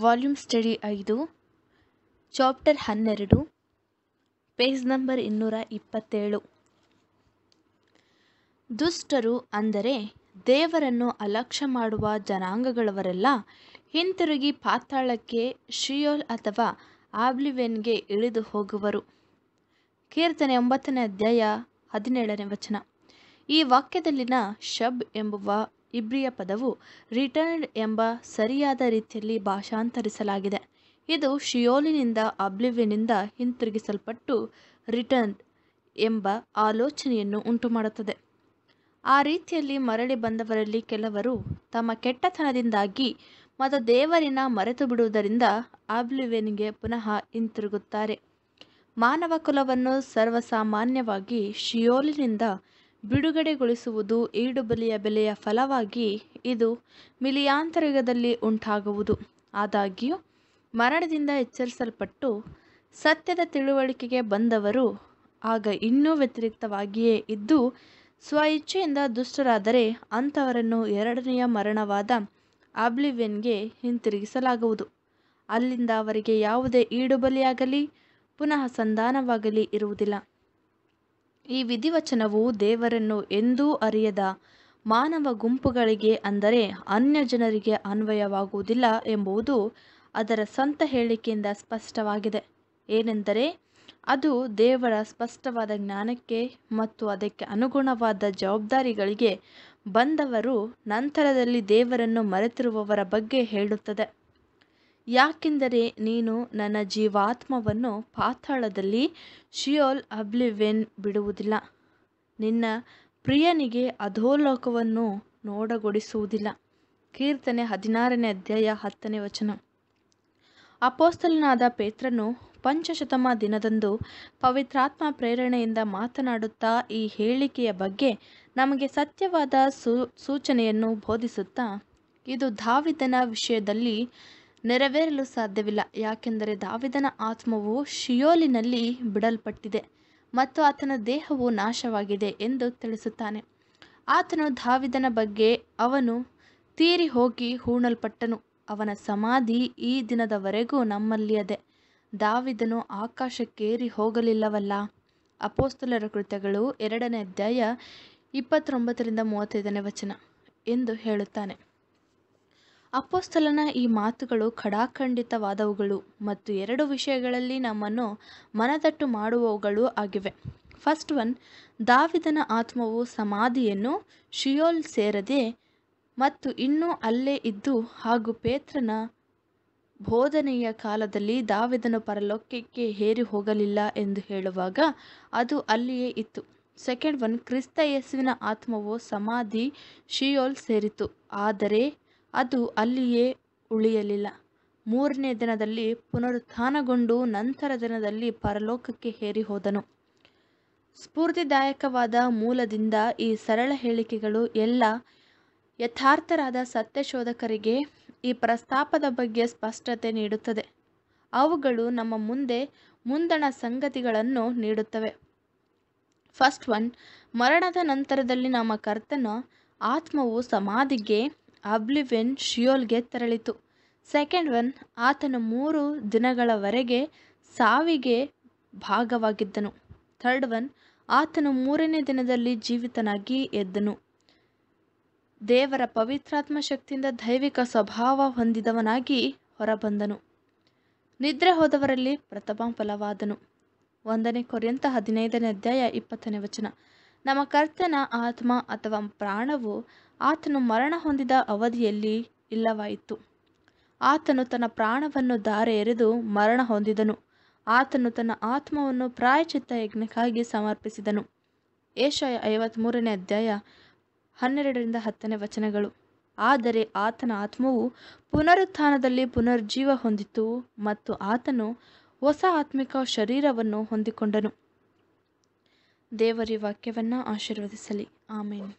Volume study ಐದು chapter ಹನ್ನೆರಡು page number ಇನ್ನೂರ ಇಪ್ಪತ್ತೇಳು ದುಷ್ಟರು ಅಂದರೆ ದೇವರನ್ನು ಅಲಕ್ಷ್ಯ ಮಾಡುವ ಜನಾಂಗಗಳವರೆಲ್ಲ ಹಿಂತಿರುಗಿ ಪಾತಾಳಕ್ಕೆ ಶಿಯೋಲ್ ಅಥವಾ ಆಬ್ಲಿವೆನ್ಗೆ ಇಳಿದು ಹೋಗುವರು ಕೀರ್ತನೆ ಒಂಬತ್ತನೇ ಅಧ್ಯಾಯ ಹದಿನೇಳನೇ ವಚನ ಈ ವಾಕ್ಯದಲ್ಲಿನ ಶಬ್ ಎಂಬುವ ಇಬ್ರಿಯ ಪದವು ರಿಟರ್ನ್ಡ್ ಎಂಬ ಸರಿಯಾದ ರೀತಿಯಲ್ಲಿ ಭಾಷಾಂತರಿಸಲಾಗಿದೆ ಇದು ಶಿಯೋಲಿನಿಂದ ಅಬ್ಲಿವಿನಿಂದ ಹಿಂತಿರುಗಿಸಲ್ಪಟ್ಟು ರಿಟರ್ನ್ಡ್ ಎಂಬ ಆಲೋಚನೆಯನ್ನು ಉಂಟುಮಾಡುತ್ತದೆ ಆ ರೀತಿಯಲ್ಲಿ ಮರಳಿ ಬಂದವರಲ್ಲಿ ಕೆಲವರು ತಮ್ಮ ಕೆಟ್ಟತನದಿಂದಾಗಿ ಮತ್ತು ದೇವರಿನ ಮರೆತು ಬಿಡುವುದರಿಂದ ಆಬ್ಲಿವೆನ್ಗೆ ಪುನಃ ಹಿಂತಿರುಗುತ್ತಾರೆ ಮಾನವ ಕುಲವನ್ನು ಸರ್ವಸಾಮಾನ್ಯವಾಗಿ ಶಿಯೋಲಿನಿಂದ ಬಿಡುಗಡೆಗೊಳಿಸುವುದು ಈಡುಬಲಿಯ ಬೆಲೆಯ ಫಲವಾಗಿ ಇದು ಮಿಲಿಯಾಂತರಿಗದಲ್ಲಿ ಉಂಟಾಗುವುದು. ಆದಾಗ್ಯೂ, ಮರಣದಿಂದ ಎಚ್ಚರಿಸಲ್ಪಟ್ಟು ಸತ್ಯದ ತಿಳುವಳಿಕೆಗೆ ಬಂದವರು ಆಗ ಇನ್ನೂ ವ್ಯತಿರಿಕ್ತವಾಗಿಯೇ ಇದ್ದು ಸ್ವಇಚ್ಛೆಯಿಂದ ದುಷ್ಟರಾದರೆ ಅಂಥವರನ್ನು ಎರಡನೆಯ ಮರಣವಾದ ಆಬ್ಲಿವೆನ್ಗೆ ಹಿಂತಿರುಗಿಸಲಾಗುವುದು. ಅಲ್ಲಿಂದ ಅವರಿಗೆ ಯಾವುದೇ ಈಡುಬಲಿಯಾಗಲಿ ಪುನಃ ಸಂಧಾನವಾಗಲಿ ಇರುವುದಿಲ್ಲ. ಈ ವಿಧಿವಚನವು ದೇವರನ್ನು ಎಂದೂ ಅರಿಯದ ಮಾನವ ಗುಂಪುಗಳಿಗೆ ಅಂದರೆ ಅನ್ಯ ಜನರಿಗೆ ಅನ್ವಯವಾಗುವುದಿಲ್ಲ ಎಂಬುದು ಅದರ ಸ್ವಂತ ಹೇಳಿಕೆಯಿಂದ ಸ್ಪಷ್ಟವಾಗಿದೆ ಏನೆಂದರೆ ಅದು ದೇವರ ಸ್ಪಷ್ಟವಾದ ಜ್ಞಾನಕ್ಕೆ ಮತ್ತು ಅದಕ್ಕೆ ಅನುಗುಣವಾದ ಜವಾಬ್ದಾರಿಗಳಿಗೆ ಬಂದವರು ನಂತರದಲ್ಲಿ ದೇವರನ್ನು ಮರೆತಿರುವವರ ಬಗ್ಗೆ ಹೇಳುತ್ತದೆ ಯಾಕೆಂದರೆ ನೀನು ನನ್ನ ಜೀವಾತ್ಮವನ್ನು ಪಾತಾಳದಲ್ಲಿ ಶಿಯೋಲ್ ಅಬ್ಲಿವೆನ್ ಬಿಡುವುದಿಲ್ಲ ನಿನ್ನ ಪ್ರಿಯನಿಗೆ ಅಧೋಲೋಕವನ್ನು ನೋಡಗೊಡಿಸುವುದಿಲ್ಲ ಕೀರ್ತನೆ ಹದಿನಾರನೇ ಅಧ್ಯಾಯ ಹತ್ತನೇ ವಚನ ಅಪೋಸ್ತಲನಾದ ಪೇತ್ರನು ಪಂಚಶತಮ ದಿನದಂದು ಪವಿತ್ರಾತ್ಮ ಪ್ರೇರಣೆಯಿಂದ ಮಾತನಾಡುತ್ತಾ ಈ ಹೇಳಿಕೆಯ ಬಗ್ಗೆ ನಮಗೆ ಸತ್ಯವಾದ ಸೂಚನೆಯನ್ನು ಬೋಧಿಸುತ್ತಾ ಇದು ಧಾವಿದನ ವಿಷಯದಲ್ಲಿ ನೆರವೇರಲು ಸಾಧ್ಯವಿಲ್ಲ ಯಾಕೆಂದರೆ ದಾವಿದನ ಆತ್ಮವು ಶಿಯೋಲಿನಲ್ಲಿ ಬಿಡಲ್ಪಟ್ಟಿದೆ ಮತ್ತು ಆತನ ದೇಹವು ನಾಶವಾಗಿದೆ ಎಂದು ತಿಳಿಸುತ್ತಾನೆ ಆತನು ದಾವಿದನ ಬಗ್ಗೆ ಅವನು ತೀರಿ ಹೋಗಿ ಹೂಣಲ್ಪಟ್ಟನು ಅವನ ಸಮಾಧಿ ಈ ದಿನದವರೆಗೂ ನಮ್ಮಲ್ಲಿಯದೆ ದಾವಿದನು ಆಕಾಶಕ್ಕೇರಿ ಹೋಗಲಿಲ್ಲವಲ್ಲ ಅಪೋಸ್ತಲರ ಕೃತ್ಯಗಳು ಎರಡನೇ ಅಧ್ಯಾಯ ಇಪ್ಪತ್ತೊಂಬತ್ತರಿಂದ ಮೂವತ್ತೈದನೇ ವಚನ ಎಂದು ಹೇಳುತ್ತಾನೆ ಅಪೊಸ್ತಲನ ಈ ಮಾತುಗಳು ಖಡಾಖಂಡಿತವಾದವುಗಳು ಮತ್ತು ಎರಡು ವಿಷಯಗಳಲ್ಲಿ ನಮ್ಮನ್ನು ಮನದಟ್ಟು ಮಾಡುವವುಗಳು ಆಗಿವೆ ಫಸ್ಟ್ ಒನ್ ದಾವಿದನ ಆತ್ಮವು ಸಮಾಧಿಯನ್ನು ಶಿಯೋಲ್ ಸೇರದೆ ಮತ್ತು ಇನ್ನೂ ಅಲ್ಲೇ ಇದ್ದು ಹಾಗೂ ಪೇತ್ರನ ಬೋಧನೆಯ ಕಾಲದಲ್ಲಿ ದಾವಿದನು ಪರಲೋಕಕ್ಕೆ ಹೇರಿ ಹೋಗಲಿಲ್ಲ ಎಂದು ಹೇಳುವಾಗ ಅದು ಅಲ್ಲಿಯೇ ಇತ್ತು ಸೆಕೆಂಡ್ ಒನ್ ಕ್ರಿಸ್ತ ಯೇಸುವಿನ ಆತ್ಮವು ಸಮಾಧಿ ಶಿಯೋಲ್ ಸೇರಿತು ಆದರೆ ಅದು ಅಲ್ಲಿಯೇ ಉಳಿಯಲಿಲ್ಲ ಮೂರನೇ ದಿನದಲ್ಲಿ ಪುನರುತ್ಥಾನಗೊಂಡು ನಂತರ ದಿನದಲ್ಲಿ ಪರಲೋಕಕ್ಕೆ ಹೇರಿ ಹೋದನು ಸ್ಫೂರ್ತಿದಾಯಕವಾದ ಮೂಲದಿಂದ ಈ ಸರಳ ಹೇಳಿಕೆಗಳು ಎಲ್ಲ ಯಥಾರ್ಥರಾದ ಸತ್ಯಶೋಧಕರಿಗೆ ಈ ಪ್ರಸ್ತಾಪದ ಬಗ್ಗೆ ಸ್ಪಷ್ಟತೆ ನೀಡುತ್ತದೆ ಅವುಗಳು ನಮ್ಮ ಮುಂದೆ ಮುಂದಣ ಸಂಗತಿಗಳನ್ನು ನೀಡುತ್ತವೆ ಫಸ್ಟ್ ಒನ್ ಮರಣದ ನಂತರದಲ್ಲಿ ನಮ್ಮ ಕರ್ತನ ಆತ್ಮವು ಸಮಾಧಿಗೆ ಅಬ್ಲಿವೆನ್ ಶಿಯೋಲ್ಗೆ ತೆರಳಿತು ಸೆಕೆಂಡ್ ಒನ್ ಆತನು ಮೂರು ದಿನಗಳವರೆಗೆ ಸಾವಿಗೆ ಭಾಗವಾಗಿದ್ದನು ಥರ್ಡ್ ಒನ್ ಆತನು ಮೂರನೇ ದಿನದಲ್ಲಿ ಜೀವಿತನಾಗಿ ಎದ್ದನು ದೇವರ ಪವಿತ್ರಾತ್ಮ ಶಕ್ತಿಯಿಂದ ದೈವಿಕ ಸ್ವಭಾವ ಹೊಂದಿದವನಾಗಿ ಹೊರಬಂದನು ನಿದ್ರೆ ಹೋದವರಲ್ಲಿ ಪ್ರಥಮ ಫಲವಾದನು ಒಂದನೇ ಕೊರ್ಯಂತ ಹದಿನೈದನೇ ಅಧ್ಯಾಯ ಇಪ್ಪತ್ತನೇ ವಚನ ನಮ್ಮ ಕರ್ತನ ಆತ್ಮ ಅಥವಾ ಪ್ರಾಣವು ಆತನು ಮರಣ ಹೊಂದಿದ ಅವಧಿಯಲ್ಲಿ ಇಲ್ಲವಾಯಿತು ಆತನು ತನ್ನ ಪ್ರಾಣವನ್ನು ಧಾರೆ ಎರೆದು ಮರಣ ಹೊಂದಿದನು ಆತನು ತನ್ನ ಆತ್ಮವನ್ನು ಪ್ರಾಯಚಿತ್ತ ಯಜ್ಞಕ್ಕಾಗಿ ಸಮರ್ಪಿಸಿದನು ಏಷಾಯ ಐವತ್ತ್ಮೂರನೇ ಅಧ್ಯಾಯ ಹನ್ನೆರಡರಿಂದ ಹತ್ತನೇ ವಚನಗಳು ಆದರೆ ಆತನ ಆತ್ಮವು ಪುನರುತ್ಥಾನದಲ್ಲಿ ಪುನರ್ಜೀವ ಹೊಂದಿತು ಮತ್ತು ಆತನು ಹೊಸ ಆತ್ಮಿಕ ಶರೀರವನ್ನು ಹೊಂದಿಕೊಂಡನು ದೇವರಿ ವಾಕ್ಯವನ್ನು ಆಶೀರ್ವದಿಸಲಿ ಆಮೇಲೆ